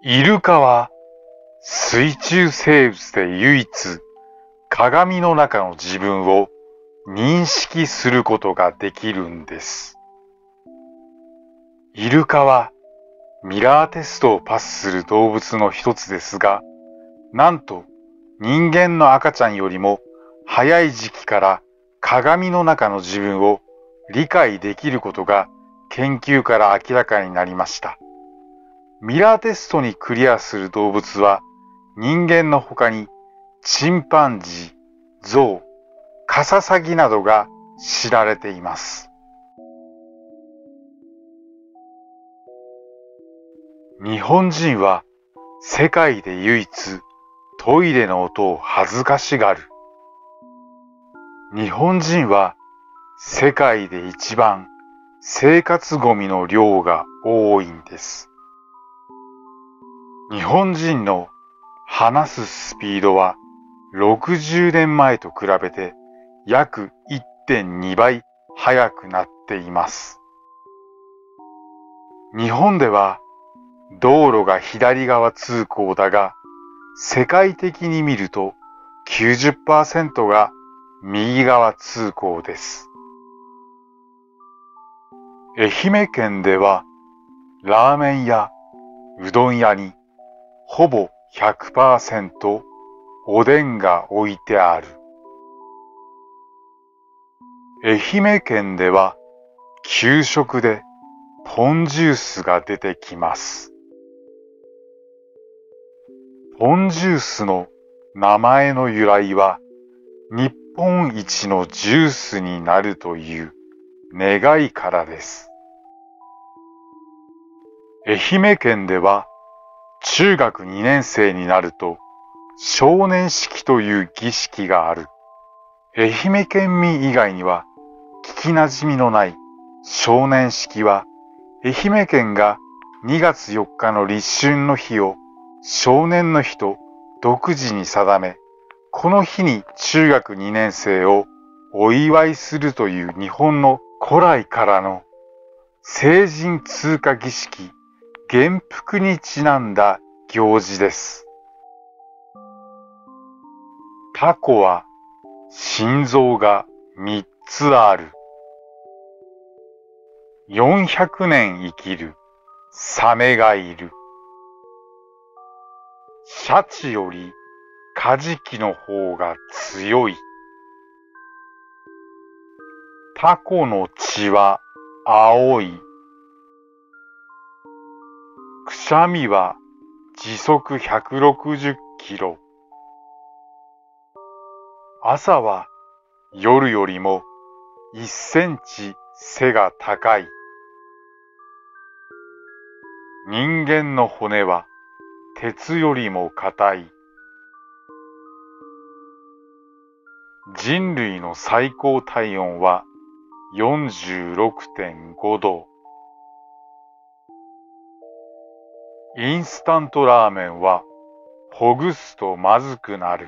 イルカは水中生物で唯一鏡の中の自分を認識することができるんです。イルカはミラーテストをパスする動物の一つですが、なんと人間の赤ちゃんよりも早い時期から鏡の中の自分を理解できることが研究から明らかになりました。ミラーテストにクリアする動物は人間の他にチンパンジー、ゾウ、カササギなどが知られています。日本人は世界で唯一トイレの音を恥ずかしがる。日本人は世界で一番生活ゴミの量が多いんです。日本人の話すスピードは60年前と比べて約1.2倍速くなっています。日本では道路が左側通行だが世界的に見ると90%が右側通行です。愛媛県ではラーメン屋、うどん屋にほぼ100%おでんが置いてある。愛媛県では給食でポンジュースが出てきます。ポンジュースの名前の由来は日本一のジュースになるという願いからです。愛媛県では中学2年生になると少年式という儀式がある。愛媛県民以外には聞き馴染みのない少年式は愛媛県が2月4日の立春の日を少年の日と独自に定め、この日に中学2年生をお祝いするという日本の古来からの成人通過儀式元服にちなんだ行事です。タコは心臓が三つある。四百年生きるサメがいる。シャチよりカジキの方が強い。タコの血は青い。くしゃみは時速160キロ。朝は夜よりも1センチ背が高い。人間の骨は鉄よりも硬い。人類の最高体温は46.5度。インスタントラーメンはほぐすとまずくなる。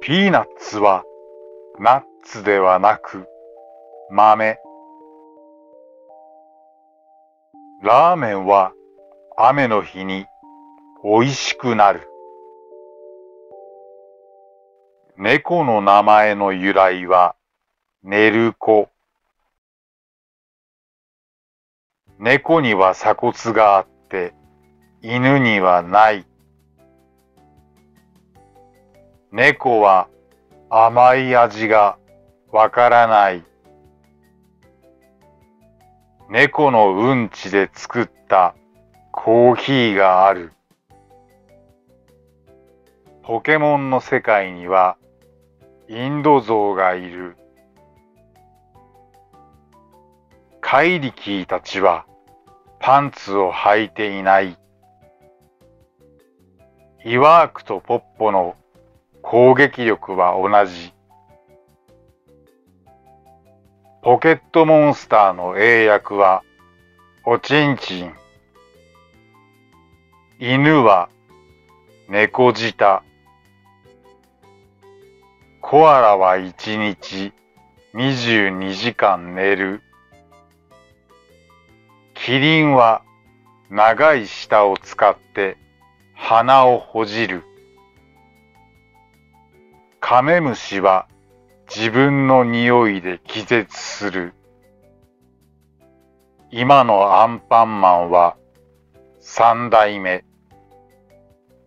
ピーナッツはナッツではなく豆。ラーメンは雨の日に美味しくなる。猫の名前の由来は寝る子。猫には鎖骨があって、犬にはない。猫は甘い味がわからない。猫のうんちで作ったコーヒーがある。ポケモンの世界にはインド像がいる。怪力たちはパンツを履いていない。イワークとポッポの攻撃力は同じ。ポケットモンスターの英訳はおちんちん。犬は猫舌。コアラは一日二十二時間寝る。キリンは長い舌を使って鼻をほじる。カメムシは自分の匂いで気絶する。今のアンパンマンは三代目。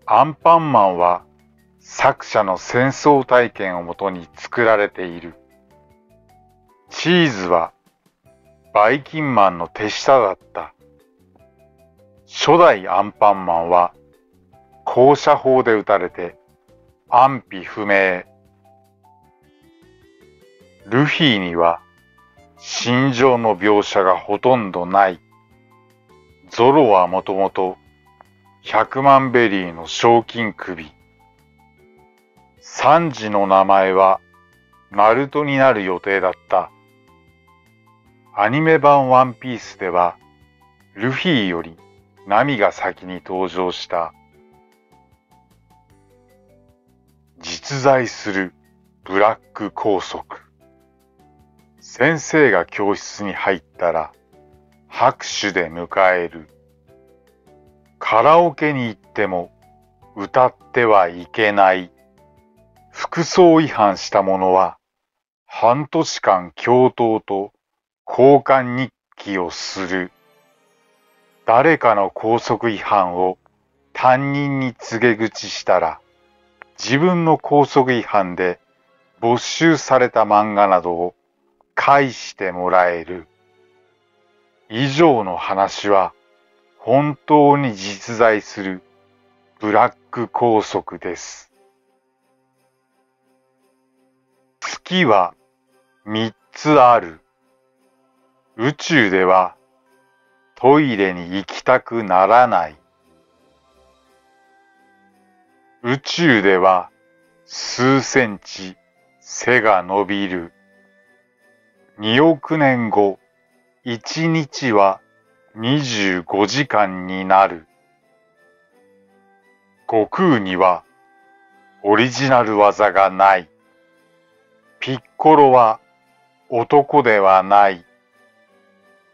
アンパンマンは作者の戦争体験をもとに作られている。チーズはバイキンマンの手下だった初代アンパンマンは高射砲で撃たれて安否不明ルフィには心情の描写がほとんどないゾロはもともと百万ベリーの賞金首サンジの名前はナルトになる予定だったアニメ版ワンピースでは、ルフィより波が先に登場した。実在するブラック拘束。先生が教室に入ったら拍手で迎える。カラオケに行っても歌ってはいけない。服装違反した者は半年間教頭と交換日記をする。誰かの拘束違反を担任に告げ口したら、自分の拘束違反で没収された漫画などを返してもらえる。以上の話は本当に実在するブラック拘束です。月は三つある。宇宙ではトイレに行きたくならない。宇宙では数センチ背が伸びる。2億年後、1日は25時間になる。悟空にはオリジナル技がない。ピッコロは男ではない。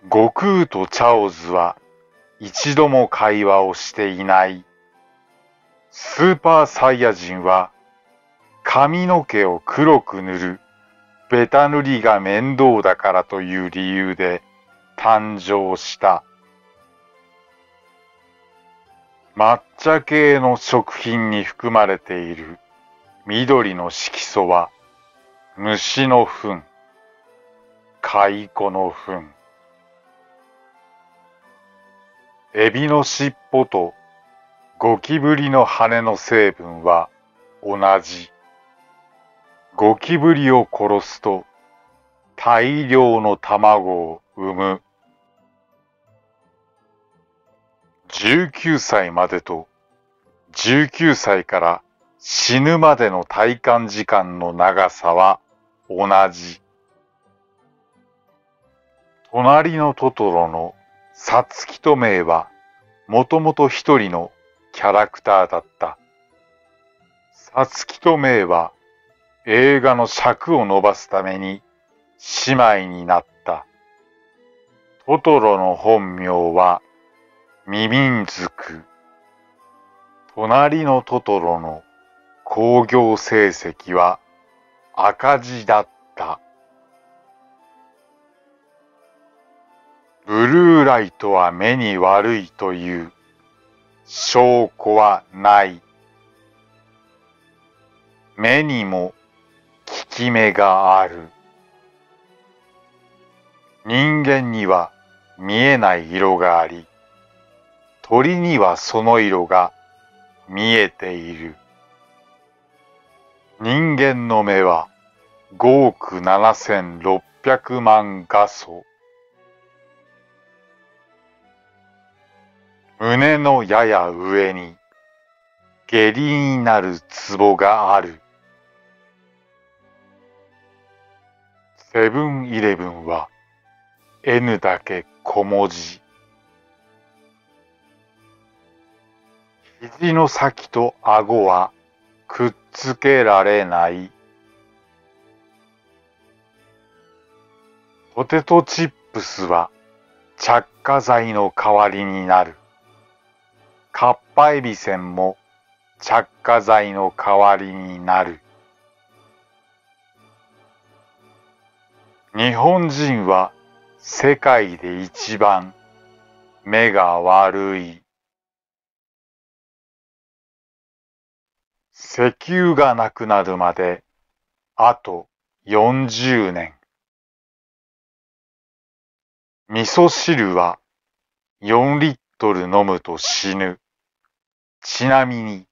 悟空とチャオズは一度も会話をしていない。スーパーサイヤ人は髪の毛を黒く塗るベタ塗りが面倒だからという理由で誕生した。抹茶系の食品に含まれている緑の色素は虫の糞、蚕の糞。エビの尻尾とゴキブリの羽の成分は同じ。ゴキブリを殺すと大量の卵を産む。19歳までと19歳から死ぬまでの体感時間の長さは同じ。隣のトトロのさつきとめいはもともと一人のキャラクターだった。さつきとめいは映画の尺を伸ばすために姉妹になった。トトロの本名はミミンズク。隣のトトロの工業成績は赤字だった。ブルーライトは目に悪いという証拠はない。目にも効き目がある。人間には見えない色があり、鳥にはその色が見えている。人間の目は5億7600万画素。胸のやや上に下痢になる壺がある。セブンイレブンは N だけ小文字。肘の先と顎はくっつけられない。ポテトチップスは着火剤の代わりになる。かっぱえびせんも着火剤の代わりになる。日本人は世界で一番目が悪い。石油がなくなるまであと40年。味噌汁は4リットル飲むと死ぬ。ちなみに、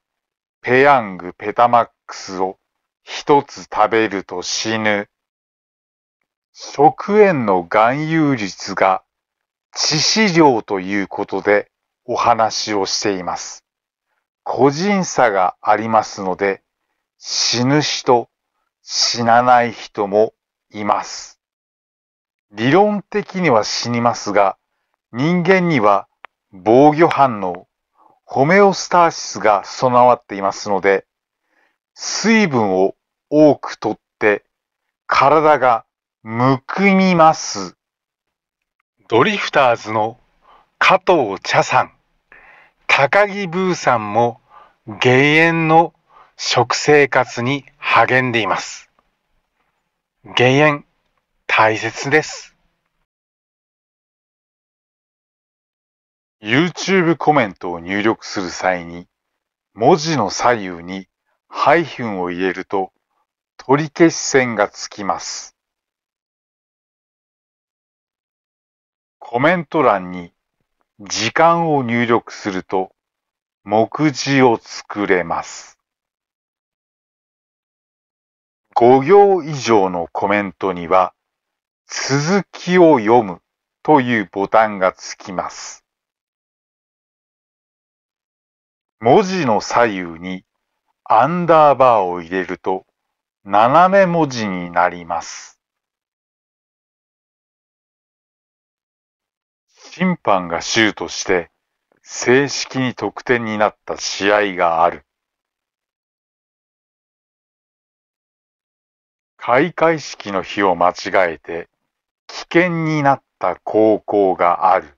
ペヤングペタマックスを一つ食べると死ぬ。食塩の含有率が致死量ということでお話をしています。個人差がありますので、死ぬ人、死なない人もいます。理論的には死にますが、人間には防御反応、ホメオスターシスが備わっていますので、水分を多くとって体がむくみます。ドリフターズの加藤茶さん、高木ブーさんも減塩の食生活に励んでいます。減塩大切です。YouTube コメントを入力する際に、文字の左右にハイフンを入れると、取り消し線がつきます。コメント欄に時間を入力すると、目次を作れます。5行以上のコメントには、続きを読むというボタンがつきます。文字の左右にアンダーバーを入れると斜め文字になります。審判がシュートして正式に得点になった試合がある。開会式の日を間違えて危険になった高校がある。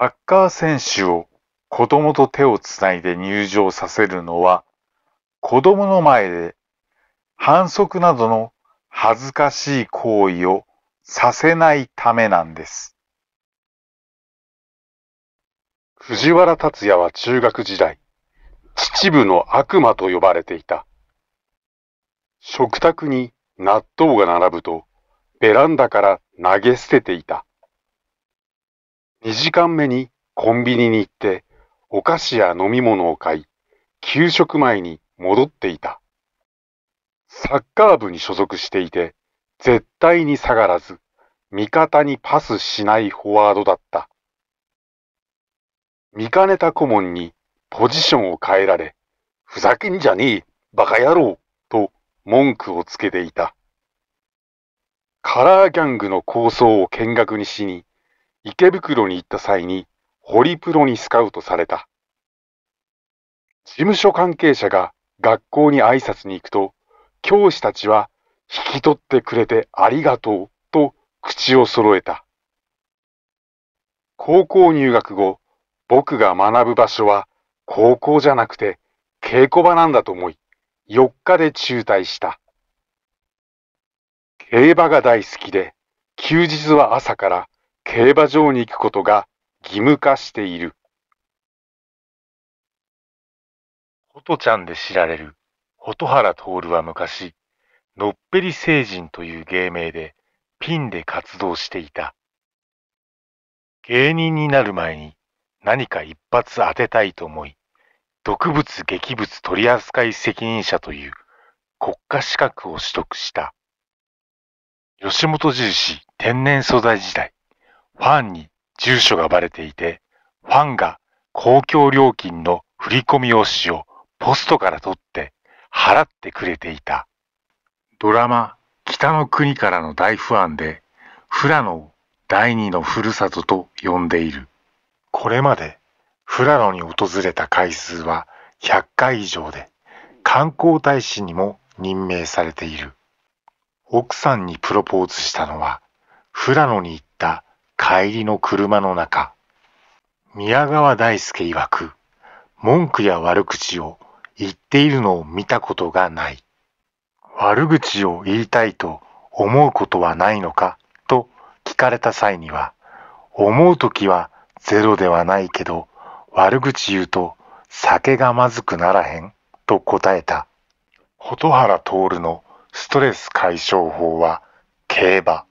サッカー選手を子供と手をつないで入場させるのは、子供の前で反則などの恥ずかしい行為をさせないためなんです。藤原達也は中学時代、秩父の悪魔と呼ばれていた。食卓に納豆が並ぶと、ベランダから投げ捨てていた。2時間目にコンビニに行ってお菓子や飲み物を買い、給食前に戻っていた。サッカー部に所属していて、絶対に下がらず、味方にパスしないフォワードだった。見かねた顧問にポジションを変えられ、ふざけんじゃねえ、バカ野郎と文句をつけていた。カラーギャングの構想を見学にしに、池袋に行った際にホリプロにスカウトされた。事務所関係者が学校に挨拶に行くと、教師たちは引き取ってくれてありがとうと口を揃えた。高校入学後、僕が学ぶ場所は高校じゃなくて稽古場なんだと思い、4日で中退した。競馬が大好きで、休日は朝から競馬場に行くことが義務化している。ホトちゃんで知られる蛍原徹は昔、のっぺり星人という芸名でピンで活動していた。芸人になる前に何か一発当てたいと思い、毒物劇物取扱責任者という国家資格を取得した。吉本印天然素材時代、ファンに住所がバレていて、ファンが公共料金の振込用紙をポストから取って払ってくれていた。ドラマ、北の国からの大不安で、フラノを第二のふるさとと呼んでいる。これまで、フラノに訪れた回数は100回以上で、観光大使にも任命されている。奥さんにプロポーズしたのは、フラノに行っ帰りの車の中、宮川大輔曰く、文句や悪口を言っているのを見たことがない。悪口を言いたいと思うことはないのかと聞かれた際には、思うときはゼロではないけど、悪口言うと酒がまずくならへんと答えた。蛍原徹のストレス解消法は競馬。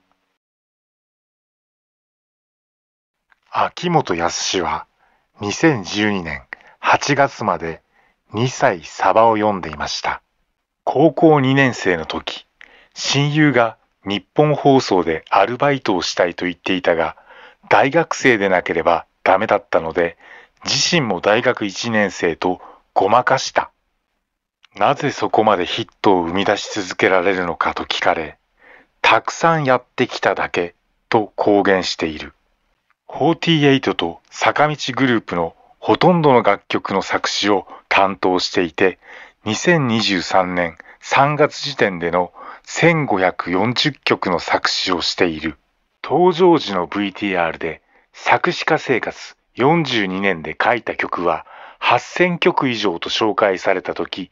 秋元康は2012年8月まで2歳サバを読んでいました。高校2年生の時、親友が日本放送でアルバイトをしたいと言っていたが、大学生でなければダメだったので、自身も大学1年生とごまかした。なぜそこまでヒットを生み出し続けられるのかと聞かれ、たくさんやってきただけと公言している。48と坂道グループのほとんどの楽曲の作詞を担当していて、2023年3月時点での1540曲の作詞をしている。登場時の VTR で作詞家生活42年で書いた曲は8000曲以上と紹介された時、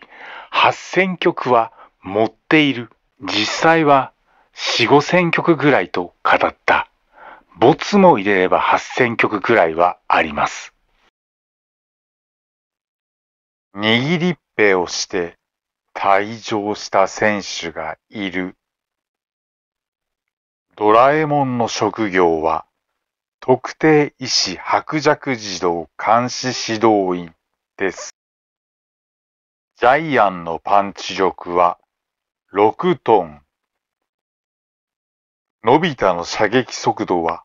8000曲は持っている。実際は4、5000曲ぐらいと語った。没も入れれば8000曲くらいはあります。握りっぺをして退場した選手がいる。ドラえもんの職業は特定医師白弱児童監視指導員です。ジャイアンのパンチ力は6トン。伸びたの射撃速度は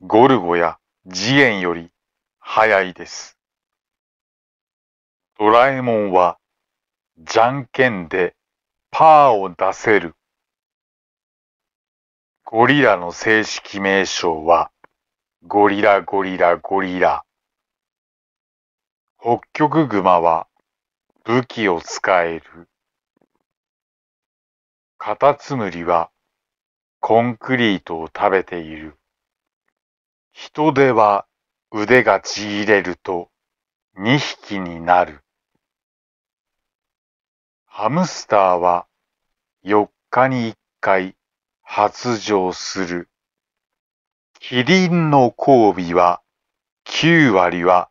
ゴルゴやジエンより早いです。ドラえもんはじゃんけんでパーを出せる。ゴリラの正式名称はゴリラゴリラゴリラ。北極マは武器を使える。カタツムリはコンクリートを食べている。人手は腕がちぎれると2匹になる。ハムスターは4日に1回発情する。キリンの交尾は9割は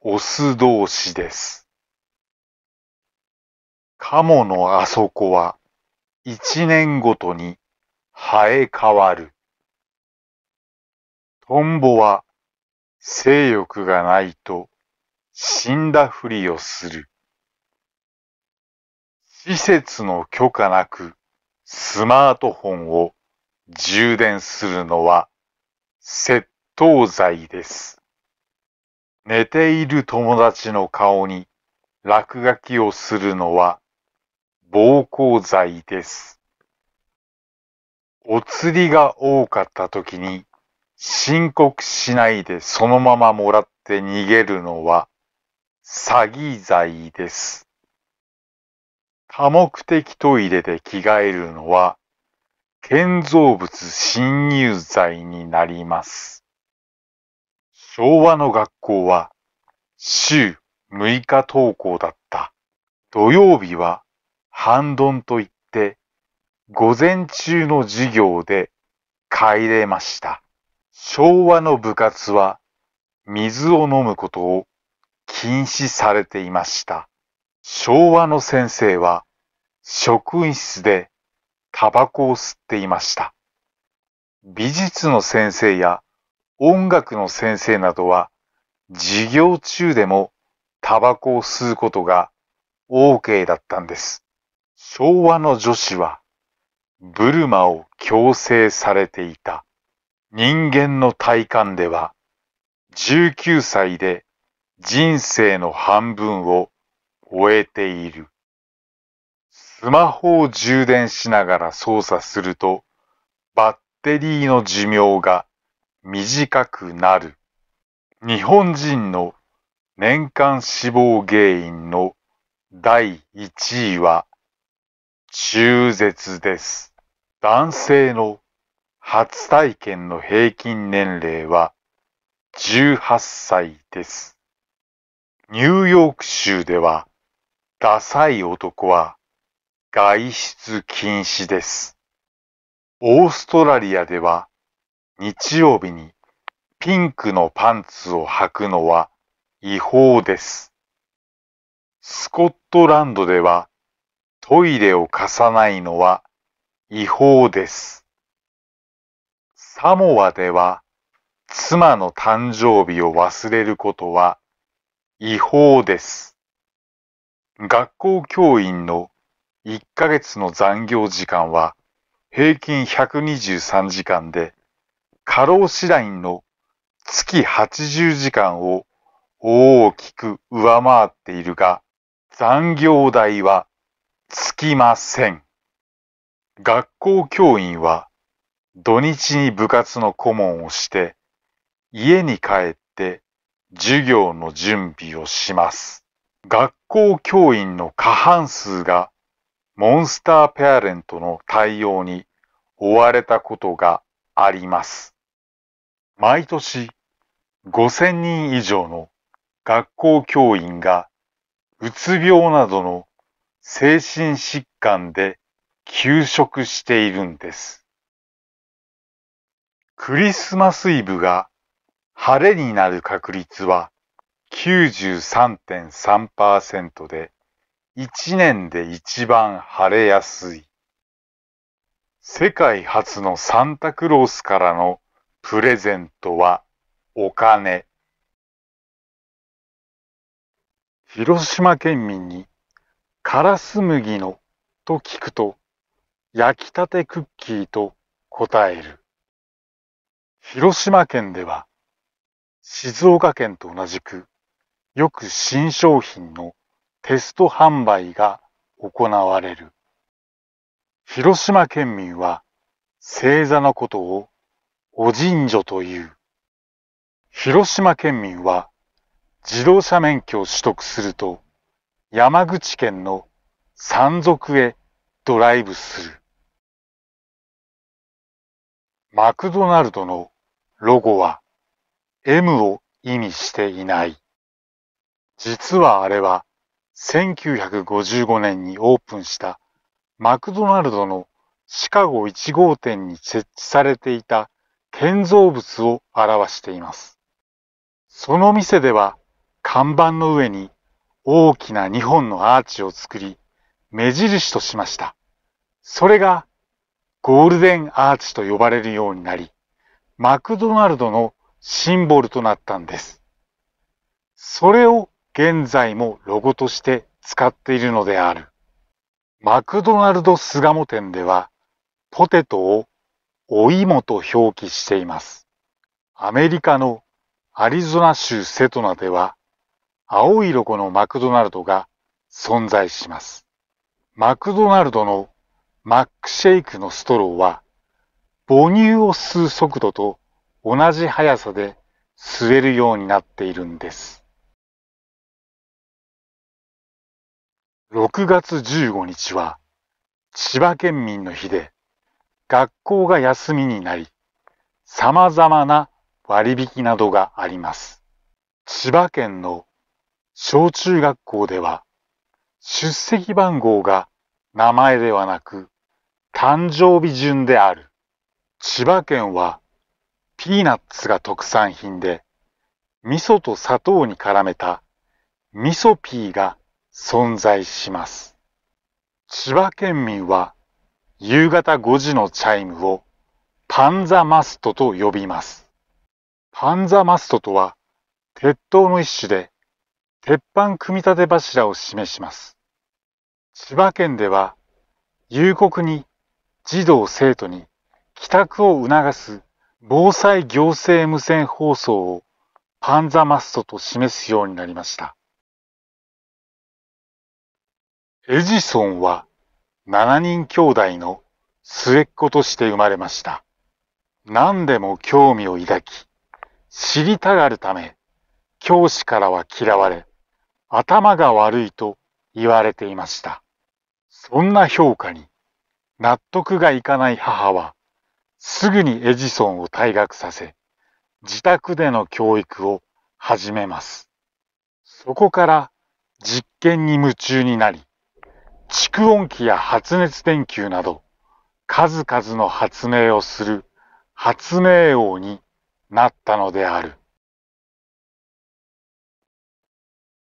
オス同士です。カモのあそこは1年ごとに生え変わる。トンボは性欲がないと死んだふりをする。施設の許可なくスマートフォンを充電するのは窃盗罪です。寝ている友達の顔に落書きをするのは暴行罪です。お釣りが多かった時に申告しないでそのままもらって逃げるのは詐欺罪です。多目的トイレで着替えるのは建造物侵入罪になります。昭和の学校は週6日登校だった。土曜日は半ドンといって午前中の授業で帰れました。昭和の部活は水を飲むことを禁止されていました。昭和の先生は職員室でタバコを吸っていました。美術の先生や音楽の先生などは授業中でもタバコを吸うことが OK だったんです。昭和の女子はブルマを強制されていた。人間の体感では、19歳で人生の半分を終えている。スマホを充電しながら操作すると、バッテリーの寿命が短くなる。日本人の年間死亡原因の第1位は中絶です。男性の初体験の平均年齢は18歳です。ニューヨーク州では、ダサい男は外出禁止です。オーストラリアでは、日曜日にピンクのパンツを履くのは違法です。スコットランドではトイレを貸さないのは違法です。サモアでは妻の誕生日を忘れることは違法です。学校教員の1ヶ月の残業時間は平均123時間で、過労死ラインの月80時間を大きく上回っているが、残業代はつきません。学校教員は土日に部活の顧問をして、家に帰って授業の準備をします。学校教員の過半数がモンスターペアレントの対応に追われたことがあります。毎年5000人以上の学校教員がうつ病などの精神疾患で休職しているんです。クリスマスイブが晴れになる確率は93.3%で1年で一番晴れやすい。世界初のサンタクロースからのプレゼントはお金。広島県民にカラス麦のと聞くと焼きたてクッキーと答える。広島県では静岡県と同じくよく新商品のテスト販売が行われる。広島県民は星座のことをお神女という。広島県民は自動車免許を取得すると山口県の山賊へドライブする。マクドナルドのロゴは M を意味していない。実はあれは1955年にオープンしたマクドナルドのシカゴ1号店に設置されていた建造物を表しています。その店では看板の上に大きな2本のアーチを作り目印としました。それがゴールデンアーチと呼ばれるようになり、マクドナルドのシンボルとなったんです。それを現在もロゴとして使っているのである。マクドナルド巣鴨店では、ポテトをお芋と表記しています。アメリカのアリゾナ州セトナでは、青いロゴのマクドナルドが存在します。マクドナルドのマックシェイクのストローは、母乳を吸う速度と同じ速さで吸えるようになっているんです。6月15日は千葉県民の日で学校が休みになり様々な割引などがあります。千葉県の小中学校では出席番号が名前ではなく誕生日順である。千葉県はピーナッツが特産品で、味噌と砂糖に絡めた味噌ピーが存在します。千葉県民は夕方5時のチャイムをパンザマストと呼びます。パンザマストとは鉄塔の一種で鉄板組み立て柱を示します。千葉県では夕刻に児童生徒に帰宅を促す防災行政無線放送をパンザマストと示すようになりました。エジソンは7人兄弟の末っ子として生まれました。何でも興味を抱き、知りたがるため、教師からは嫌われ、頭が悪いと言われていました。そんな評価に納得がいかない母は、すぐにエジソンを退学させ、自宅での教育を始めます。そこから実験に夢中になり、蓄音機や発熱電球など、数々の発明をする発明王になったのである。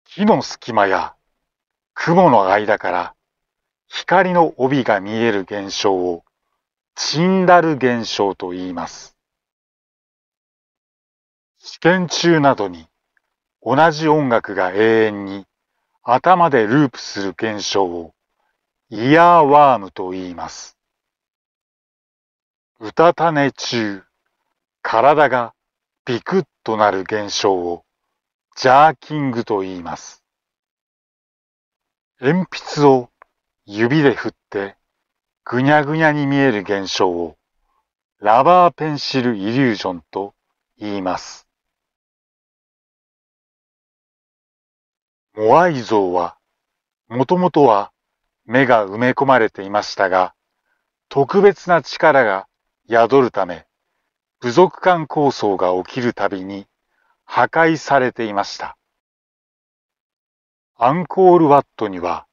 木の隙間や雲の間から光の帯が見える現象をチンダル現象と言います。試験中などに同じ音楽が永遠に頭でループする現象をイヤーワームと言います。歌たた中、体がビクッとなる現象をジャーキングと言います。鉛筆を指で振ってぐにゃぐにゃに見える現象をラバーペンシルイリュージョンと言います。モアイ像はもともとは目が埋め込まれていましたが、特別な力が宿るため、部族間構想が起きるたびに破壊されていました。アンコールワットには、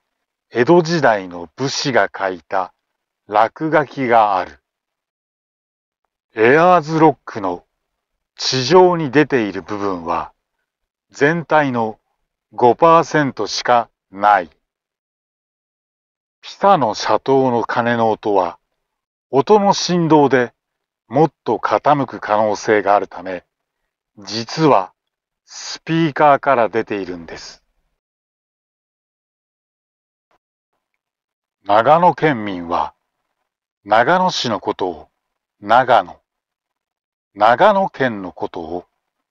江戸時代の武士が書いた落書きがある。エアーズロックの地上に出ている部分は全体の5%しかない。ピサの斜塔の鐘の音は音の振動でもっと傾く可能性があるため、実はスピーカーから出ているんです。長野県民は長野市のことを長野、長野県のことを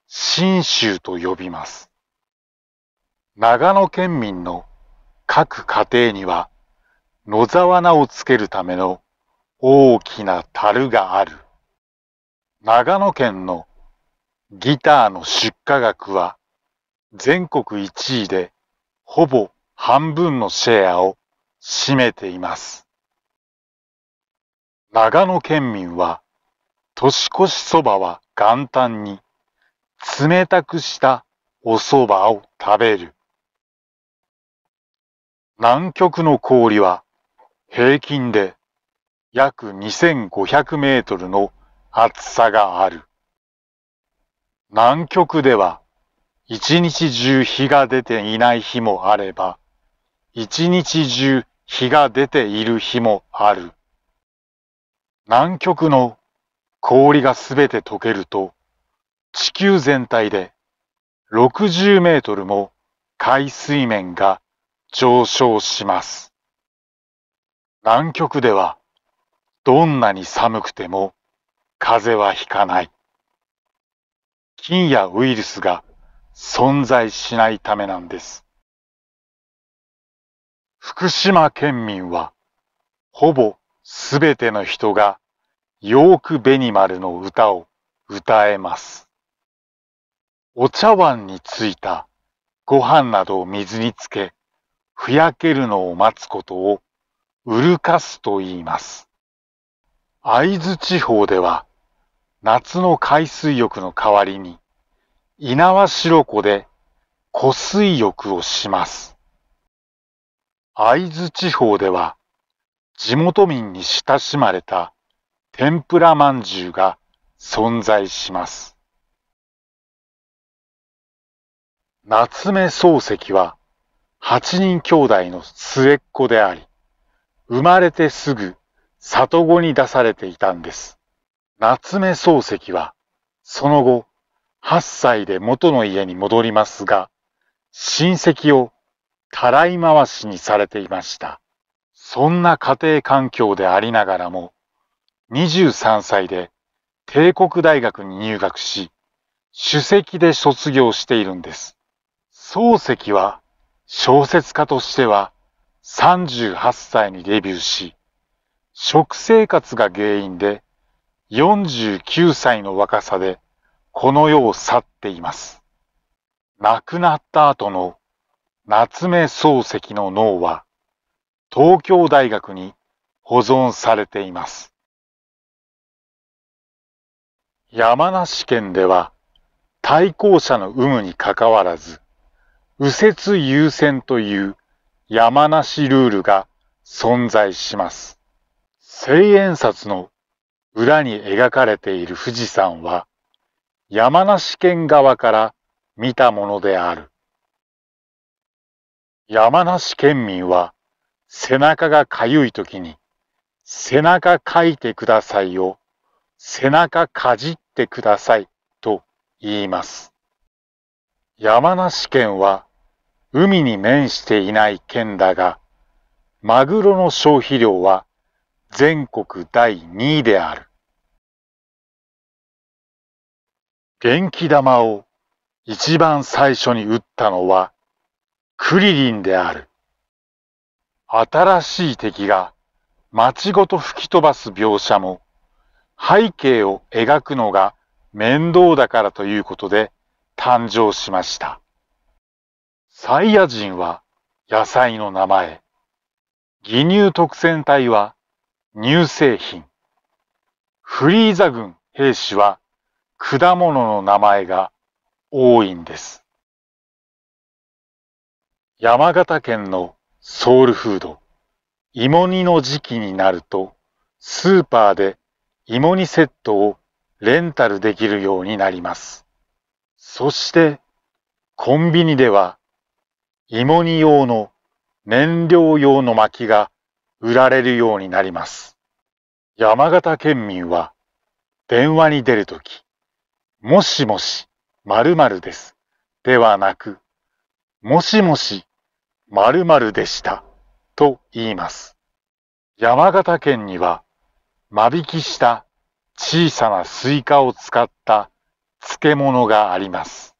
信州と呼びます。長野県民の各家庭には野沢菜をつけるための大きな樽がある。長野県のギターの出荷額は全国1位でほぼ半分のシェアを占めています。長野県民は年越しそばは元旦に冷たくしたおそばを食べる。南極の氷は平均で約2500メートルの厚さがある。南極では一日中日が出ていない日もあれば、一日中日が出ている日もある。南極の氷がすべて溶けると、地球全体で60メートルも海水面が上昇します。南極ではどんなに寒くても風邪はひかない。菌やウイルスが存在しないためなんです。福島県民はほぼすべての人がヨークベニマルの歌を歌えます。お茶碗についたご飯などを水につけ、ふやけるのを待つことをうるかすと言います。会津地方では夏の海水浴の代わりにわしろ湖で湖水浴をします。会津地方では地元民に親しまれた天ぷらまんじゅうが存在します。夏目漱石は8人兄弟の末っ子であり、生まれてすぐ里子に出されていたんです。夏目漱石はその後8歳で元の家に戻りますが、親戚をたらい回しにされていました。そんな家庭環境でありながらも、23歳で帝国大学に入学し、首席で卒業しているんです。漱石は小説家としては38歳にデビューし、食生活が原因で49歳の若さでこの世を去っています。亡くなった後の夏目漱石の脳は東京大学に保存されています。山梨県では対向車の有無にかかわらず、右折優先という山梨ルールが存在します。千円札の裏に描かれている富士山は山梨県側から見たものである。山梨県民は背中がかゆい時に、背中かいてくださいを、背中かじってくださいと言います。山梨県は海に面していない県だが、マグロの消費量は全国第2位である。元気玉を一番最初に打ったのはクリリンである。新しい敵が街ごと吹き飛ばす描写も背景を描くのが面倒だからということで誕生しました。サイヤ人は野菜の名前、義乳特戦隊は乳製品、フリーザ軍兵士は果物の名前が多いんです。山形県のソウルフード。芋煮の時期になると、スーパーで芋煮セットをレンタルできるようになります。そして、コンビニでは、芋煮用の燃料用の薪が売られるようになります。山形県民は、電話に出るとき、もしもし、〇〇です。ではなく、もしもし、〇〇でしたと言います。山形県には間引きした小さなスイカを使った漬物があります。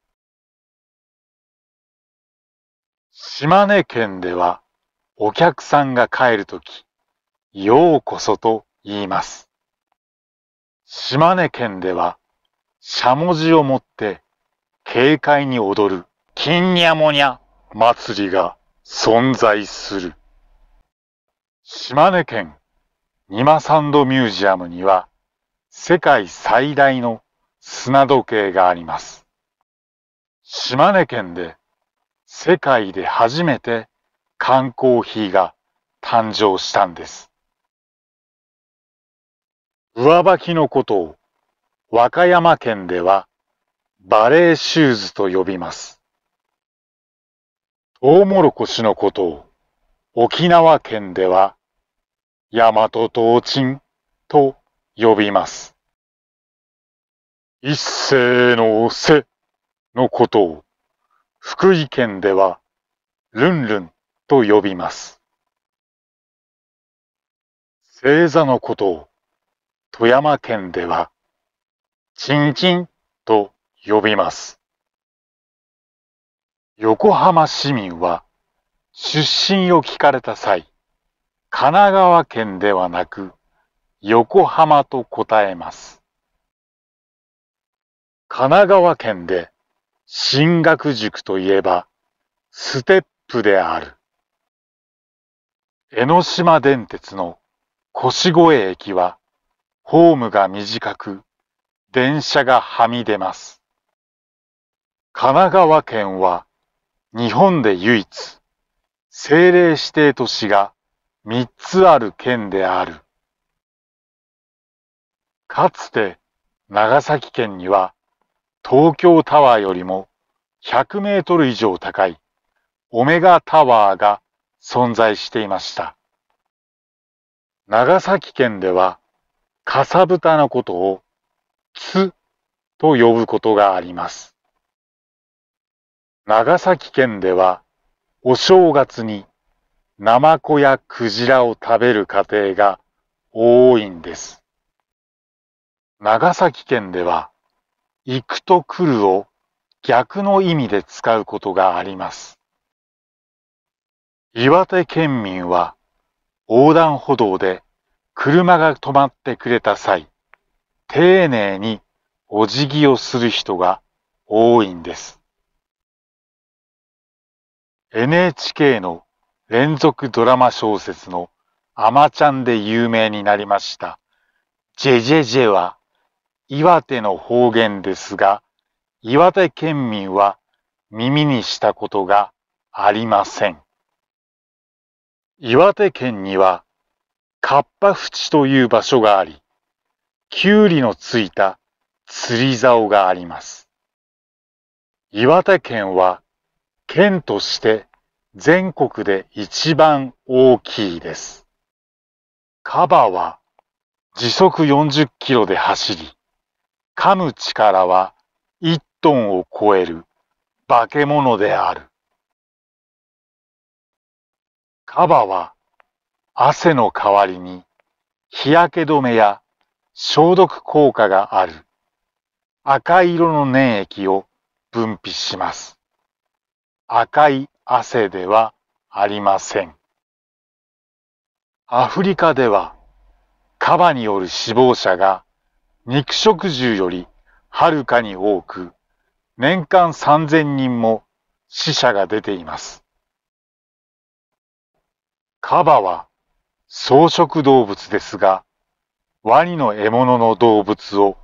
島根県ではお客さんが帰るとき、ようこそと言います。島根県ではしゃもじを持って軽快に踊る金にゃもにゃ祭りが存在する。島根県ニマサンドミュージアムには世界最大の砂時計があります。島根県で世界で初めて缶コーヒーが誕生したんです。上履きのことを和歌山県ではバレーシューズと呼びます。トウモロコシのことを沖縄県では大とトウチンと呼びます。一世のせのことを福井県ではルンルンと呼びます。星座のことを富山県ではチンチンと呼びます。横浜市民は出身を聞かれた際、神奈川県ではなく横浜と答えます。神奈川県で進学塾といえばステップである。江ノ島電鉄の越越駅はホームが短く電車がはみ出ます。神奈川県は日本で唯一、政令指定都市が3つある県である。かつて長崎県には東京タワーよりも100メートル以上高いオメガタワーが存在していました。長崎県ではかさぶたのことをつと呼ぶことがあります。長崎県ではお正月にナマコやクジラを食べる家庭が多いんです。長崎県では行くと来るを逆の意味で使うことがあります。岩手県民は横断歩道で車が止まってくれた際、丁寧にお辞儀をする人が多いんです。NHK の連続ドラマ小説のアマちゃんで有名になりました。ジェジェジェは岩手の方言ですが、岩手県民は耳にしたことがありません。岩手県にはカッパ淵という場所があり、キュウリのついた釣り竿があります。岩手県は県として全国で一番大きいです。カバは時速40キロで走り、噛む力は1トンを超える化け物である。カバは汗の代わりに日焼け止めや消毒効果がある赤色の粘液を分泌します。赤い汗ではありません。アフリカではカバによる死亡者が肉食獣よりはるかに多く年間3000人も死者が出ています。カバは草食動物ですが、ワニの獲物の動物を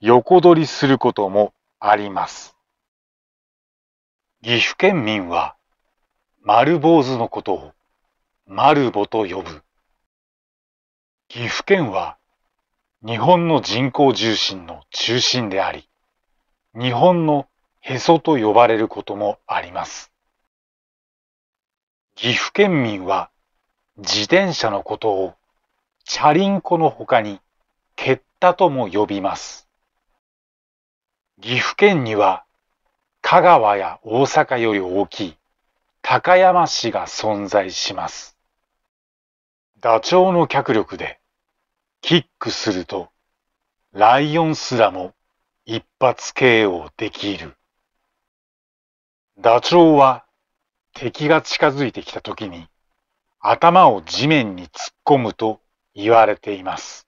横取りすることもあります。岐阜県民は丸坊主のことを丸坊と呼ぶ。岐阜県は日本の人口重心の中心であり、日本のへそと呼ばれることもあります。岐阜県民は自転車のことをチャリンコの他にケッタとも呼びます。岐阜県には香川や大阪より大きい高山市が存在します。ダチョウの脚力でキックするとライオンすらも一発 KO できる。ダチョウは敵が近づいてきた時に頭を地面に突っ込むと言われています。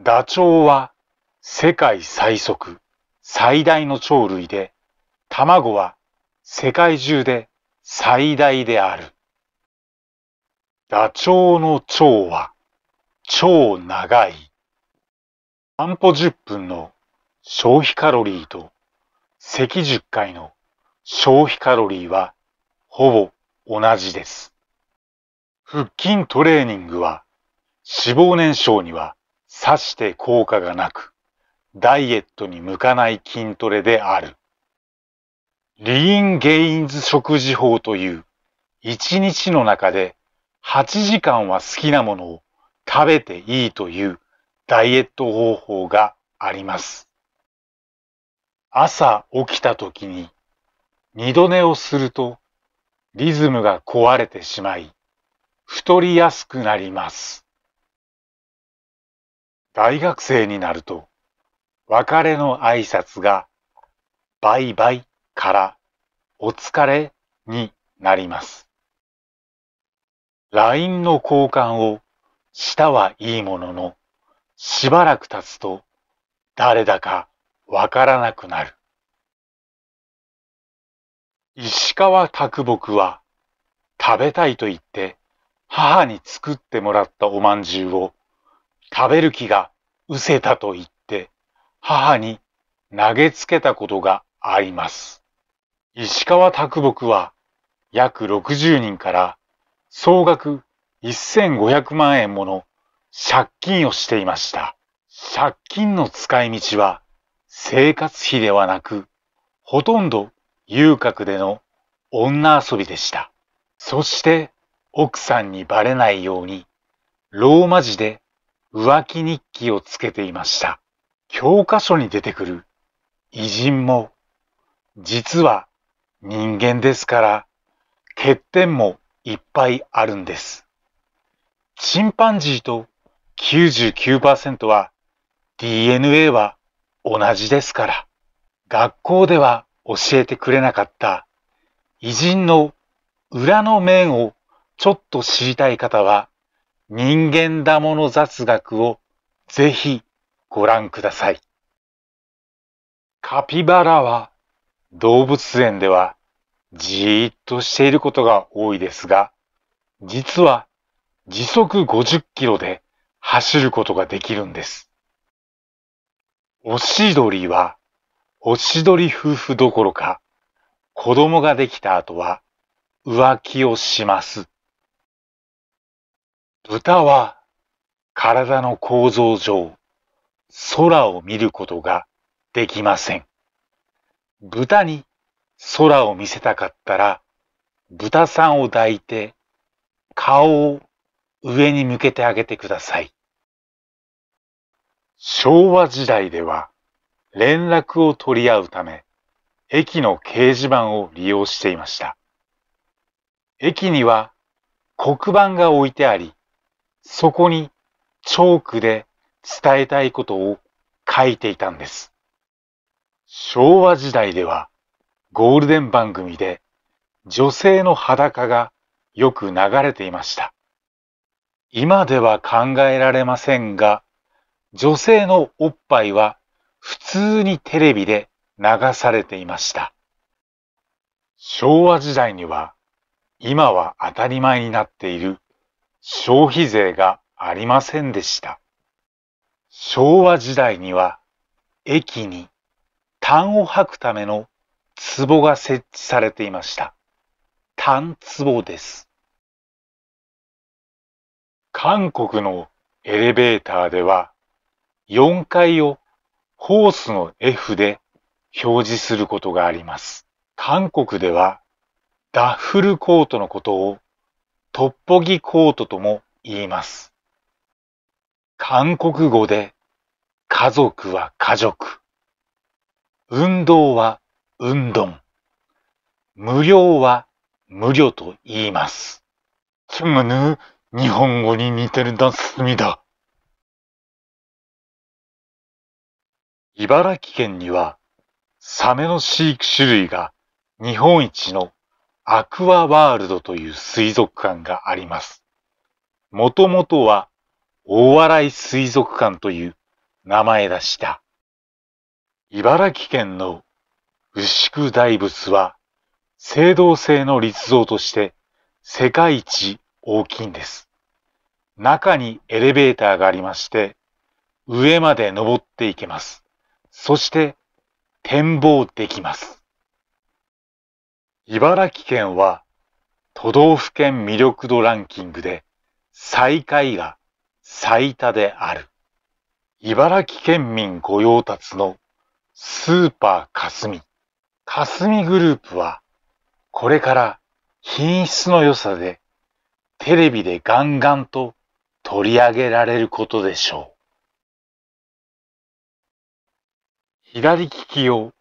ダチョウは世界最速最大の鳥類で、卵は世界中で最大である。ダチョウの蝶は超長い。半歩10分の消費カロリーと赤10回の消費カロリーはほぼ同じです。腹筋トレーニングは脂肪燃焼にはさして効果がなく、ダイエットに向かない筋トレである。リーン・ゲインズ食事法という、一日の中で8時間は好きなものを食べていいというダイエット方法があります。朝起きた時に二度寝をするとリズムが壊れてしまい太りやすくなります。大学生になると別れの挨拶が、バイバイからお疲れになります。LINE の交換をしたはいいものの、しばらく経つと誰だかわからなくなる。石川拓木は食べたいと言って母に作ってもらったおまんじゅうを食べる気が失せたと言った。母に投げつけたことがあります。石川拓木は約60人から総額1500万円もの借金をしていました。借金の使い道は生活費ではなく、ほとんど遊郭での女遊びでした。そして奥さんにバレないようにローマ字で浮気日記をつけていました。教科書に出てくる偉人も、実は人間ですから、欠点もいっぱいあるんです。チンパンジーと99%は DNA は同じですから、学校では教えてくれなかった偉人の裏の面をちょっと知りたい方は、人間だもの雑学をぜひご覧ください。カピバラは動物園ではじーっとしていることが多いですが、実は時速50キロで走ることができるんです。おしどりはおしどり夫婦どころか子供ができた後は浮気をします。豚は体の構造上空を見ることができません。豚に空を見せたかったら、豚さんを抱いて顔を上に向けてあげてください。昭和時代では連絡を取り合うため、駅の掲示板を利用していました。駅には黒板が置いてあり、そこにチョークで伝えたいことを書いていたんです。昭和時代ではゴールデン番組で女性の裸がよく流れていました。今では考えられませんが、女性のおっぱいは普通にテレビで流されていました。昭和時代には今は当たり前になっている消費税がありませんでした。昭和時代には駅に痰を吐くための壺が設置されていました。痰壺です。韓国のエレベーターでは4階をホースの F で表示することがあります。韓国ではダッフルコートのことをトッポギコートとも言います。韓国語で家族は家族、運動は運動、無料は無料と言います。つむぬ、日本語に似てるだすみだ。茨城県にはサメの飼育種類が日本一のアクアワールドという水族館があります。もともとは大洗水族館という名前出した。茨城県の牛久大仏は、青銅製の立像として世界一大きいんです。中にエレベーターがありまして、上まで登っていけます。そして展望できます。茨城県は都道府県魅力度ランキングで最下位が最多である。茨城県民御用達のスーパーかすみ。かすみグループは、これから品質の良さでテレビでガンガンと取り上げられることでしょう。左利きを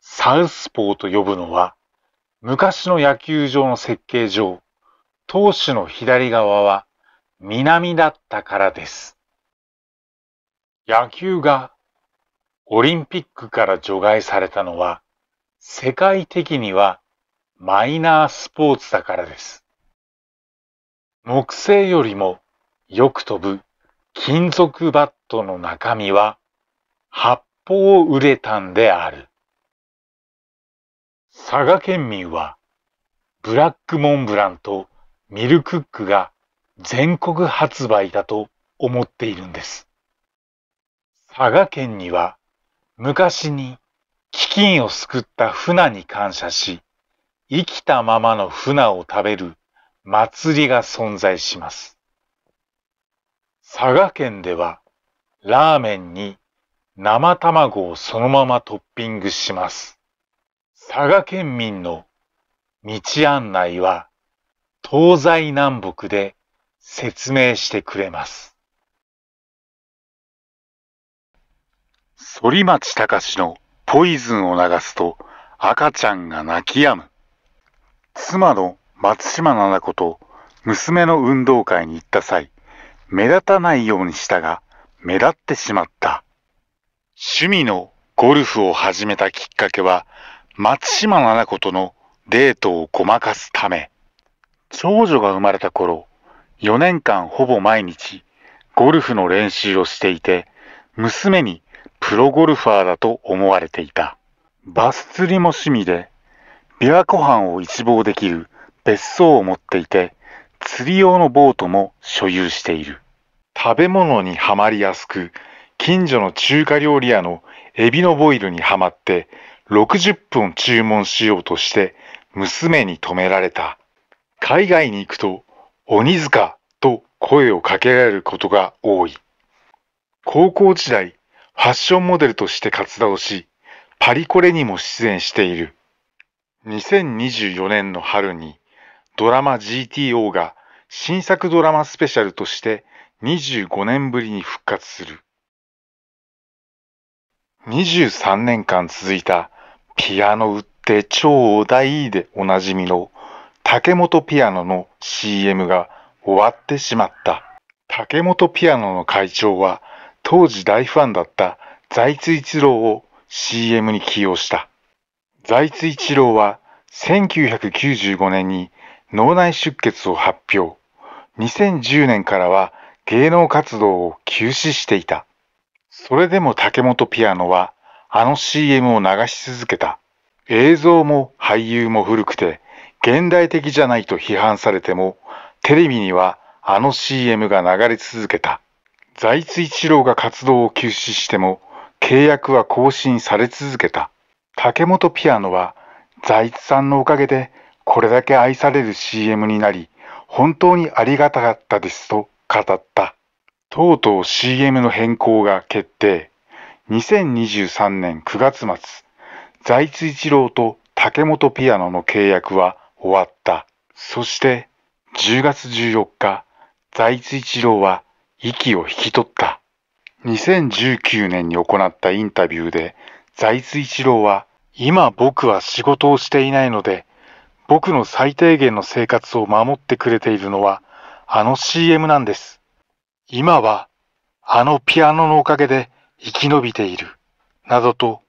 サウスポーと呼ぶのは、昔の野球場の設計上、投手の左側は南だったからです。野球がオリンピックから除外されたのは世界的にはマイナースポーツだからです。木製よりもよく飛ぶ金属バットの中身は発泡ウレタンである。佐賀県民はブラックモンブランとミルクックが全国発売だと思っているんです。佐賀県には昔に飢饉を救った船に感謝し、生きたままの船を食べる祭りが存在します。佐賀県ではラーメンに生卵をそのままトッピングします。佐賀県民の道案内は東西南北で説明してくれます。反町隆史のポイズンを流すと赤ちゃんが泣き止む。妻の松島奈々子と娘の運動会に行った際、目立たないようにしたが目立ってしまった。趣味のゴルフを始めたきっかけは松島奈々子とのデートをごまかすため、長女が生まれた頃、4年間ほぼ毎日ゴルフの練習をしていて、娘にプロゴルファーだと思われていた。バス釣りも趣味で、琵琶湖畔を一望できる別荘を持っていて、釣り用のボートも所有している。食べ物にはまりやすく、近所の中華料理屋のエビのボイルにはまって、60分注文しようとして、娘に止められた。海外に行くと鬼塚と声をかけられることが多い。高校時代、ファッションモデルとして活動し、パリコレにも出演している。2024年の春にドラマ GTO が新作ドラマスペシャルとして25年ぶりに復活する。23年間続いたピアノ売って超大でおなじみの竹本ピアノの CM が終わってしまった。竹本ピアノの会長は当時大ファンだった財津一郎を CM に起用した。財津一郎は1995年に脳内出血を発表。2010年からは芸能活動を休止していた。それでも竹本ピアノはあの CM を流し続けた。映像も俳優も古くて現代的じゃないと批判されても、テレビにはあの CM が流れ続けた。財津一郎が活動を休止しても、契約は更新され続けた。竹本ピアノは、財津さんのおかげで、これだけ愛される CM になり、本当にありがたかったですと語った。とうとう CM の変更が決定。2023年9月末、財津一郎と竹本ピアノの契約は終わった。そして、10月14日、財津一郎は息を引き取った。2019年に行ったインタビューで、財津一郎は、今僕は仕事をしていないので、僕の最低限の生活を守ってくれているのは、あの CM なんです。今は、あのピアノのおかげで生き延びている、などと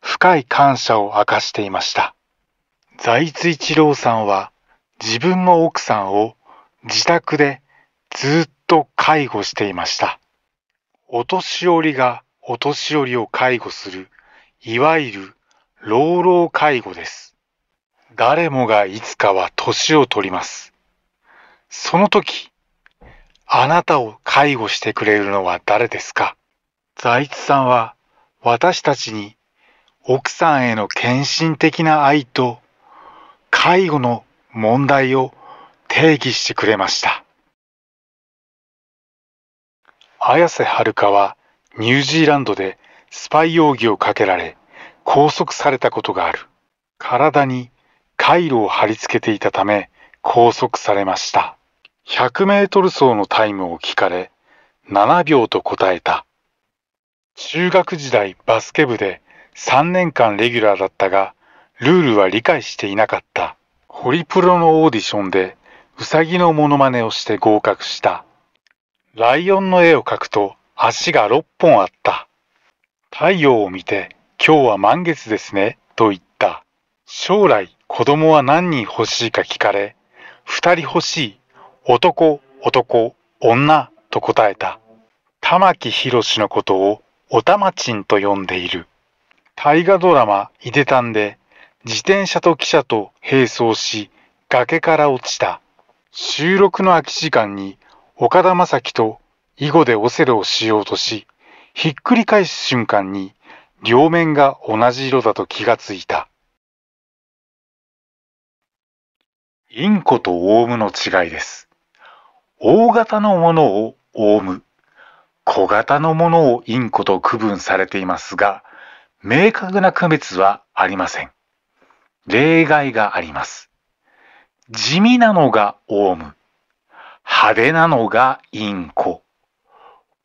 深い感謝を明かしていました。財津一郎さんは自分の奥さんを自宅でずっと介護していました。お年寄りがお年寄りを介護する、いわゆる老老介護です。誰もがいつかは年を取ります。その時、あなたを介護してくれるのは誰ですか財津さんは私たちに奥さんへの献身的な愛と介護の問題を定義してくれました。綾瀬はるかはニュージーランドでスパイ容疑をかけられ拘束されたことがある。体に回路を貼り付けていたため拘束されました。100メートル走のタイムを聞かれ7秒と答えた。中学時代バスケ部で3年間レギュラーだったがルールは理解していなかった。ホリプロのオーディションで、ウサギのモノマネをして合格した。ライオンの絵を描くと足が6本あった。太陽を見て、今日は満月ですね、と言った。将来、子供は何人欲しいか聞かれ、二人欲しい、男、男、女、と答えた。玉木宏のことを、おたまちんと呼んでいる。大河ドラマ、いでたんで、自転車と汽車と並走し、崖から落ちた。収録の空き時間に岡田正生と囲碁でオセロをしようとし、ひっくり返す瞬間に両面が同じ色だと気がついた。インコとオウムの違いです。大型のものをオウム、小型のものをインコと区分されていますが、明確な区別はありません。例外があります。地味なのがオウム。派手なのがインコ。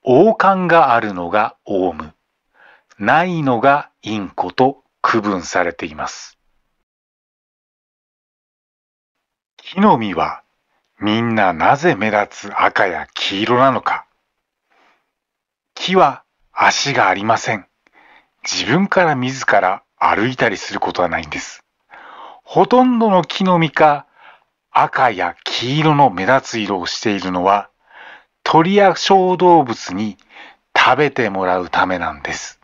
王冠があるのがオウム。ないのがインコと区分されています。木の実はみんななぜ目立つ赤や黄色なのか。木は足がありません。自分から自ら歩いたりすることはないんです。ほとんどの木の実か赤や黄色の目立つ色をしているのは鳥や小動物に食べてもらうためなんです。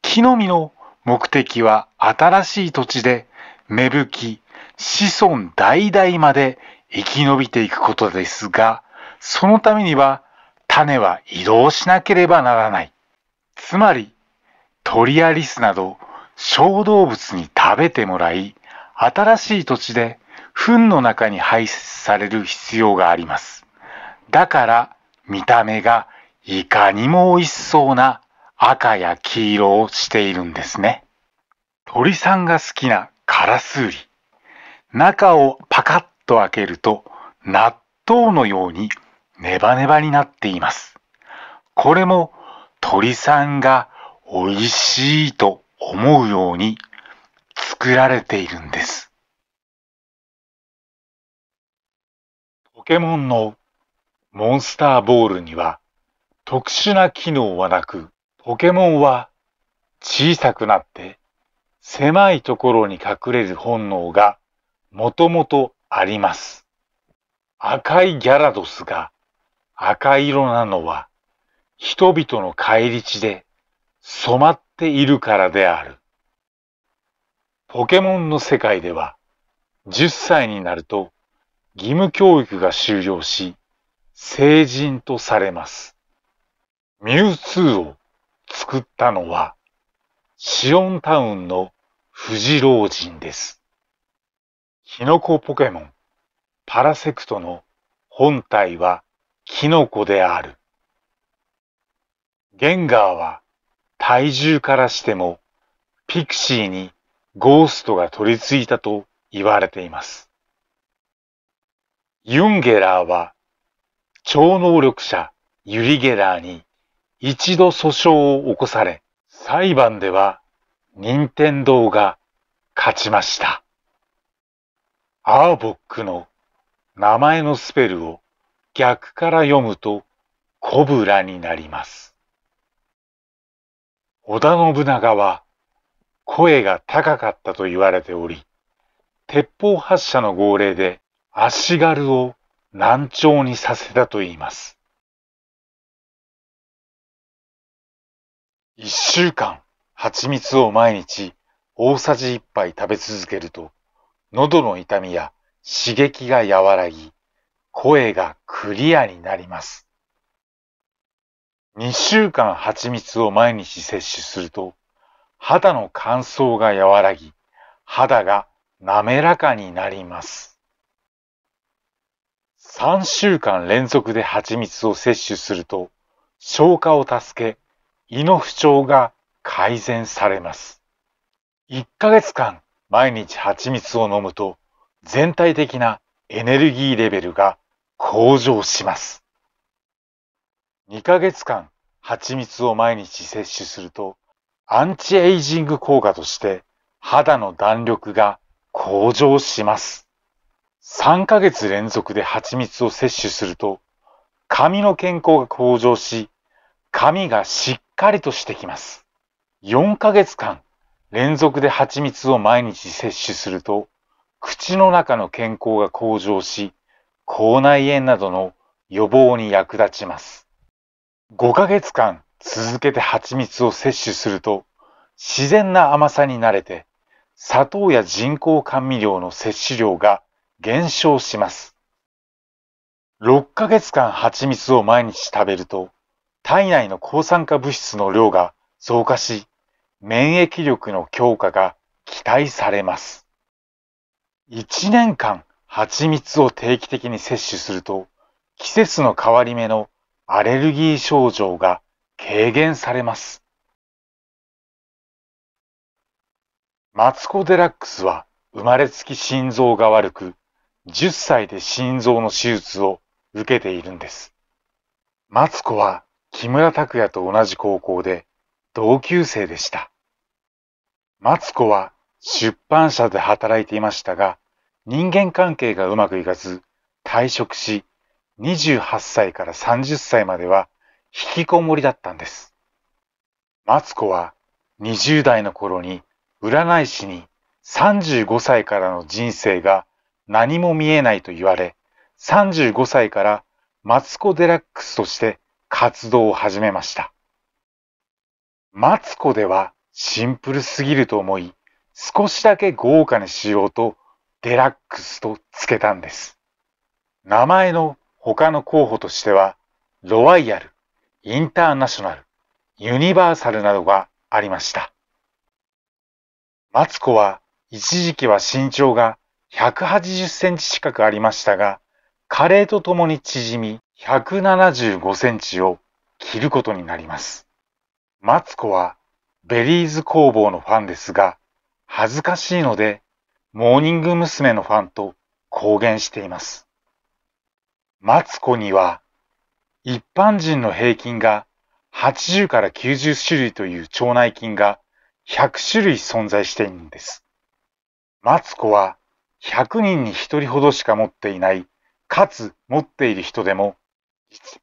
木の実の目的は新しい土地で芽吹き、子孫代々まで生き延びていくことですが、そのためには種は移動しなければならない。つまり、鳥やリスなど小動物に食べてもらい、新しい土地で糞の中に排出される必要があります。だから見た目がいかにも美味しそうな赤や黄色をしているんですね。鳥さんが好きなカラスウリ。中をパカッと開けると納豆のようにネバネバになっています。これも鳥さんが美味しいと思うように作られているんです。ポケモンのモンスターボールには特殊な機能はなく、ポケモンは小さくなって狭いところに隠れる本能がもともとあります。赤いギャラドスが赤色なのは人々の帰り地で染まっているからである。ポケモンの世界では、10歳になると義務教育が終了し、成人とされます。ミュウツーを作ったのは、シオンタウンの富士老人です。キノコポケモン、パラセクトの本体はキノコである。ゲンガーは体重からしてもピクシーにゴーストが取り付いたと言われています。ユンゲラーは超能力者ユリゲラーに一度訴訟を起こされ、裁判では任天堂が勝ちました。アーボックの名前のスペルを逆から読むとコブラになります。織田信長は声が高かったと言われており、鉄砲発射の号令で足軽を難聴にさせたと言います。一週間、蜂蜜を毎日大さじ一杯食べ続けると、喉の痛みや刺激が和らぎ、声がクリアになります。二週間蜂蜜を毎日摂取すると、肌の乾燥が和らぎ、肌が滑らかになります。3週間連続で蜂蜜を摂取すると、消化を助け、胃の不調が改善されます。1ヶ月間毎日蜂蜜を飲むと、全体的なエネルギーレベルが向上します。2ヶ月間蜂蜜を毎日摂取すると、アンチエイジング効果として肌の弾力が向上します。3ヶ月連続で蜂蜜を摂取すると髪の健康が向上し、髪がしっかりとしてきます。4ヶ月間連続で蜂蜜を毎日摂取すると、口の中の健康が向上し、口内炎などの予防に役立ちます。5ヶ月間続けて蜂蜜を摂取すると、自然な甘さに慣れて、砂糖や人工甘味料の摂取量が減少します。6ヶ月間蜂蜜を毎日食べると、体内の抗酸化物質の量が増加し、免疫力の強化が期待されます。1年間蜂蜜を定期的に摂取すると、季節の変わり目のアレルギー症状が軽減されます。マツコ・デラックスは生まれつき心臓が悪く、10歳で心臓の手術を受けているんです。マツコは木村拓也と同じ高校で同級生でした。マツコは出版社で働いていましたが、人間関係がうまくいかず退職し、28歳から30歳までは引きこもりだったんです。マツコは20代の頃に占い師に35歳からの人生が何も見えないと言われ、35歳からマツコ・デラックスとして活動を始めました。マツコではシンプルすぎると思い、少しだけ豪華にしようとデラックスと付けたんです。名前の他の候補としては、ロワイヤル、インターナショナル、ユニバーサルなどがありました。マツコは一時期は身長が180センチ近くありましたが、加齢とともに縮み175センチを切ることになります。マツコはベリーズ工房のファンですが、恥ずかしいので、モーニング娘。のファンと公言しています。マツコには一般人の平均が80から90種類という腸内菌が100種類存在しているんです。マツコは100人に1人ほどしか持っていない、かつ持っている人でも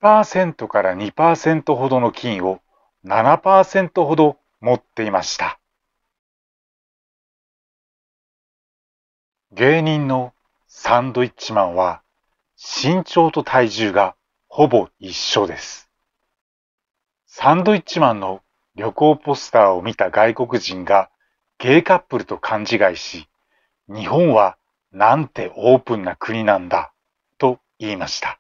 1%から2%ほどの菌を7%ほど持っていました。芸人のサンドイッチマンは身長と体重がほぼ一緒です。サンドイッチマンの旅行ポスターを見た外国人がゲイカップルと勘違いし、日本はなんてオープンな国なんだと言いました。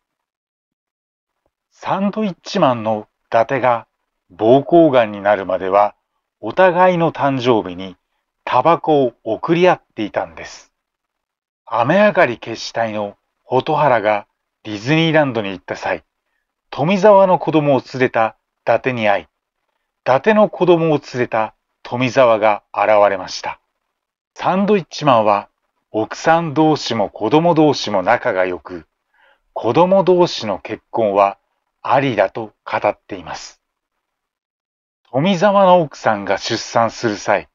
サンドイッチマンの伊達が膀胱がんになるまではお互いの誕生日にタバコを送り合っていたんです。雨上がり決死隊の蛍原がディズニーランドに行った際、富沢の子供を連れた伊達に会い、伊達の子供を連れた富沢が現れました。サンドイッチマンは奥さん同士も子供同士も仲が良く、子供同士の結婚はありだと語っています。富沢の奥さんが出産する際、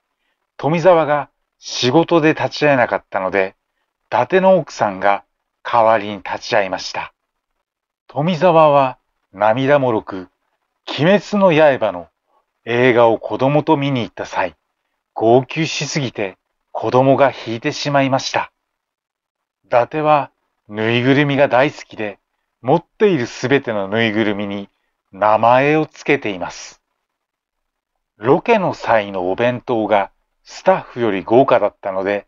富沢が仕事で立ち会えなかったので、伊達の奥さんが代わりに立ち会いました。富沢は涙もろく、鬼滅の刃の映画を子供と見に行った際、号泣しすぎて子供が引いてしまいました。伊達はぬいぐるみが大好きで、持っているすべてのぬいぐるみに名前をつけています。ロケの際のお弁当がスタッフより豪華だったので、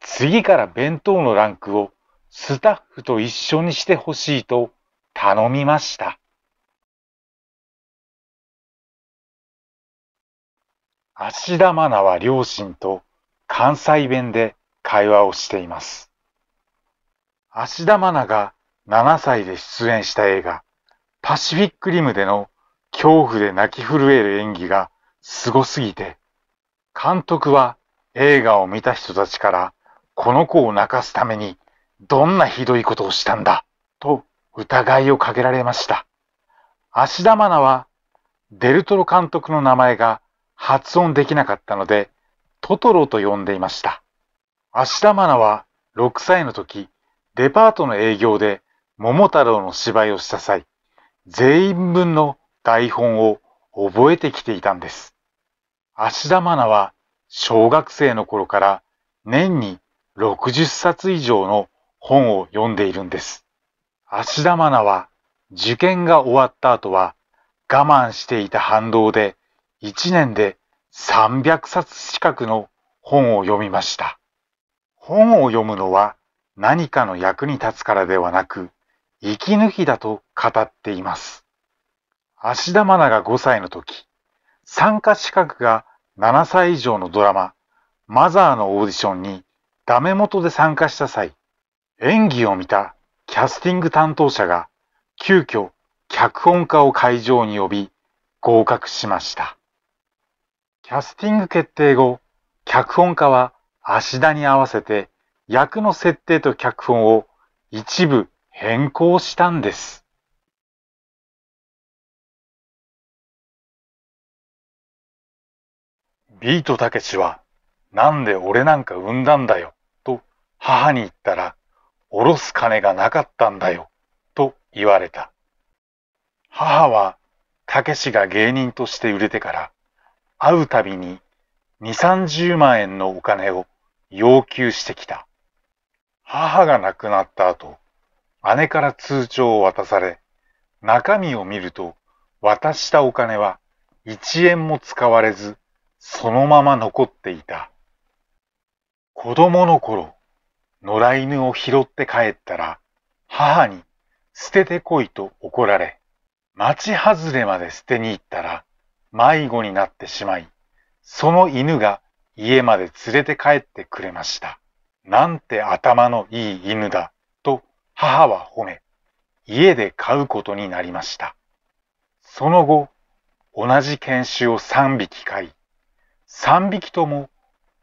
次から弁当のランクをスタッフと一緒にしてほしいと頼みました。芦田愛菜は両親と関西弁で会話をしています。芦田愛菜が7歳で出演した映画、パシフィックリムでの恐怖で泣き震える演技が凄すすぎて、監督は映画を見た人たちからこの子を泣かすためにどんなひどいことをしたんだと疑いをかけられました。芦田愛菜はデルトロ監督の名前が発音できなかったのでトトロと呼んでいました。芦田愛菜は6歳の時デパートの営業で桃太郎の芝居をした際全員分の台本を覚えてきていたんです。芦田愛菜は小学生の頃から年に60冊以上の本を読んでいるんです。芦田愛菜は受験が終わった後は我慢していた反動で1年で300冊近くの本を読みました。本を読むのは何かの役に立つからではなく、息抜きだと語っています。芦田愛菜が5歳の時、参加資格が7歳以上のドラマ、マザーのオーディションにダメ元で参加した際、演技を見たキャスティング担当者が急遽脚本家を会場に呼び合格しました。キャスティング決定後、脚本家は足田に合わせて役の設定と脚本を一部変更したんです。ビートたけしは、なんで俺なんか産んだんだよ、と母に言ったら、おろす金がなかったんだよ、と言われた。母は、たけしが芸人として売れてから、会うたびに二三十万円のお金を要求してきた。母が亡くなった後、姉から通帳を渡され、中身を見ると、渡したお金は一円も使われず、そのまま残っていた。子供の頃、野良犬を拾って帰ったら、母に捨ててこいと怒られ、町外れまで捨てに行ったら、迷子になってしまい、その犬が家まで連れて帰ってくれました。なんて頭のいい犬だ、と母は褒め、家で飼うことになりました。その後、同じ犬種を3匹飼い、3匹とも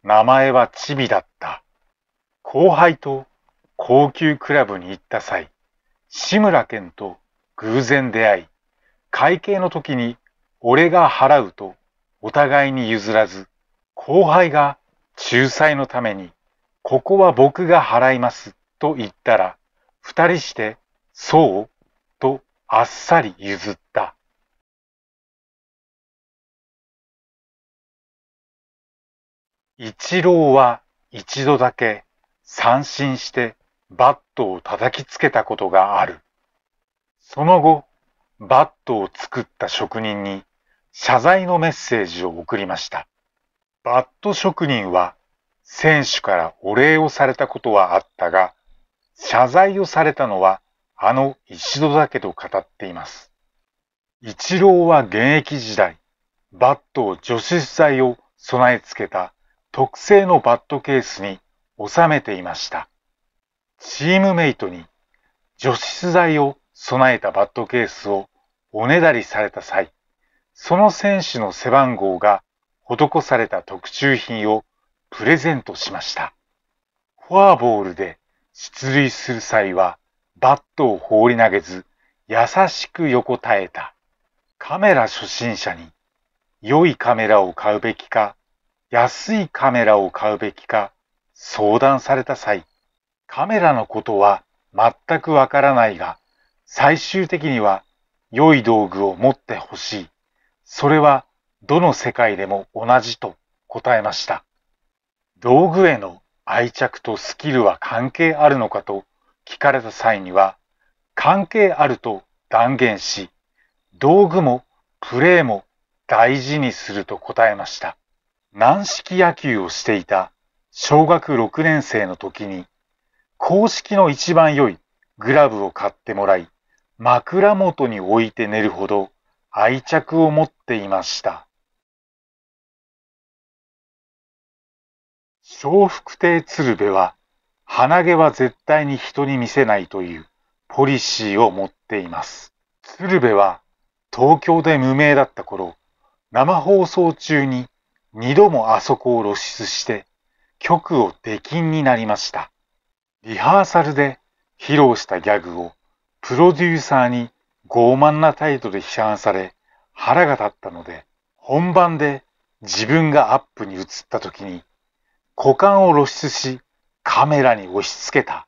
名前はチビだった。後輩と高級クラブに行った際、志村健と偶然出会い、会計の時に俺が払うとお互いに譲らず、後輩が仲裁のために、ここは僕が払いますと言ったら、二人して、そうとあっさり譲った。一郎は一度だけ三振してバットを叩きつけたことがある。その後、バットを作った職人に謝罪のメッセージを送りました。バット職人は選手からお礼をされたことはあったが、謝罪をされたのはあの一度だけと語っています。一郎は現役時代、バットを除湿剤を備え付けた特製のバットケースに収めていました。チームメイトに除湿剤を備えたバットケースをおねだりされた際、その選手の背番号が施された特注品をプレゼントしました。フォアボールで出塁する際はバットを放り投げず優しく横たえた。カメラ初心者に良いカメラを買うべきか安いカメラを買うべきか相談された際、カメラのことは全くわからないが、最終的には良い道具を持ってほしい。それはどの世界でも同じと答えました。道具への愛着とスキルは関係あるのかと聞かれた際には、関係あると断言し、道具もプレーも大事にすると答えました。軟式野球をしていた小学6年生の時に公式の一番良いグラブを買ってもらい、枕元に置いて寝るほど愛着を持っていました。小福亭鶴瓶は鼻毛は絶対に人に見せないというポリシーを持っています。鶴瓶は東京で無名だった頃、生放送中に二度もあそこを露出して曲を出禁になりました。リハーサルで披露したギャグをプロデューサーに傲慢な態度で批判され腹が立ったので本番で自分がアップに移った時に股間を露出しカメラに押し付けた。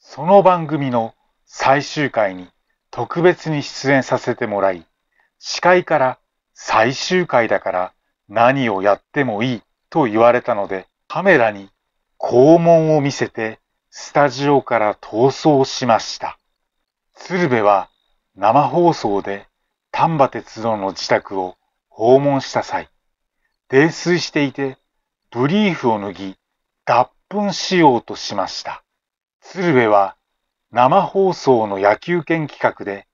その番組の最終回に特別に出演させてもらい司会から最終回だから何をやってもいいと言われたのでカメラに肛門を見せてスタジオから逃走しました。鶴瓶は生放送で丹波鉄道の自宅を訪問した際、泥酔していてブリーフを脱ぎ脱粉しようとしました。鶴瓶は生放送の野球券企画で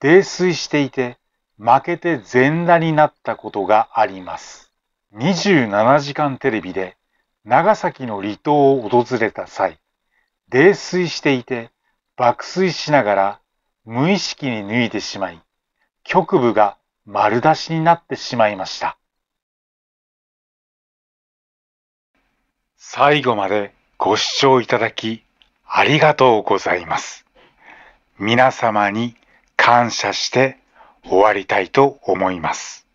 泥酔していて負けて全裸になったことがあります。27時間テレビで長崎の離島を訪れた際、泥酔していて爆睡しながら無意識に脱いでしまい、局部が丸出しになってしまいました。最後までご視聴いただきありがとうございます。皆様に感謝して終わりたいと思います。